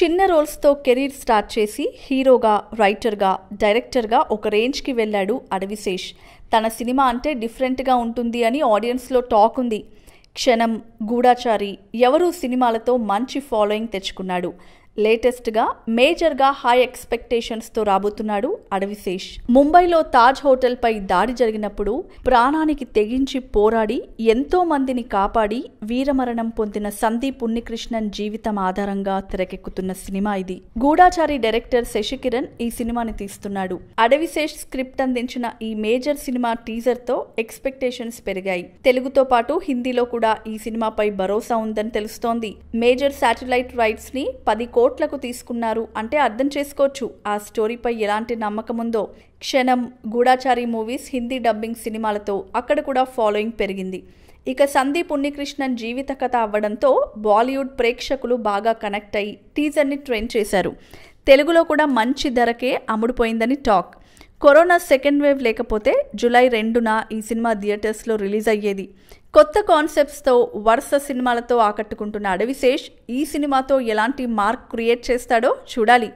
చిన్న రోల్స్తో career start చేసి హీరోగా రైటర్గా డైరెక్టర్గా ఒక రేంజ్కి వెళ్ళాడు అడవిశేష్ తన సినిమా అంటే డిఫరెంట్గా ఉంటుంది అని ఆడియన్స్లో టాక్ ఉంది క్షణం గూఢాచారి ఎవరు సినిమాలతో మంచి ఫాలోయింగ్ తెచ్చుకున్నాడు లేటెస్ట్గా మేజర్గా హై ఎక్స్పెక్టేషన్స్తో రాబోతున్నాడు అడవిశేష్ ముంబైలో తాజ్ హోటల్పై దాడి జరిగినప్పుడు ప్రాణానికి తెగించి పోరాడి ఎంతో మందిని కాపాడి వీరమరణం పొందిన సందీప్ ఉన్నికృష్ణన్ జీవితం ఆధారంగా తెరకెక్కుతున్న సినిమా ఇది గూఢాచారి డైరెక్టర్ శశికిరణ్ ఈ సినిమాని తీస్తున్నాడు అడవిశేష్ స్క్రిప్ట్ అందించిన ఈ మేజర్ సినిమా టీజర్తో ఎక్స్పెక్టేషన్స్ పెరిగాయి తెలుగుతో పాటు హిందీలో కూడా ఈ సినిమాపై భరోసా ఉందని తెలుస్తోంది మేజర్ శాటిలైట్ ని పది కోట్లకు తీసుకున్నారు అంటే అర్థం చేసుకోవచ్చు ఆ స్టోరీపై ఎలాంటి నమ్మకం ఉందో క్షణం గూఢాచారి మూవీస్ హిందీ డబ్బింగ్ సినిమాలతో అక్కడ కూడా ఫాలోయింగ్ పెరిగింది ఇక సందీప్ ఉన్నికృష్ణన్ జీవిత కథ అవ్వడంతో బాలీవుడ్ ప్రేక్షకులు బాగా కనెక్ట్ అయ్యి టీజర్ని ట్రెండ్ చేశారు తెలుగులో కూడా మంచి ధరకే అమ్ముడుపోయిందని టాక్ కరోనా సెకండ్ వేవ్ లేకపోతే జూలై రెండున ఈ సినిమా థియేటర్స్లో రిలీజ్ అయ్యేది కొత్త కాన్సెప్ట్స్తో వరుస సినిమాలతో ఆకట్టుకుంటున్న అడవిశేష్ ఈ సినిమాతో ఎలాంటి మార్క్ క్రియేట్ చేస్తాడో చూడాలి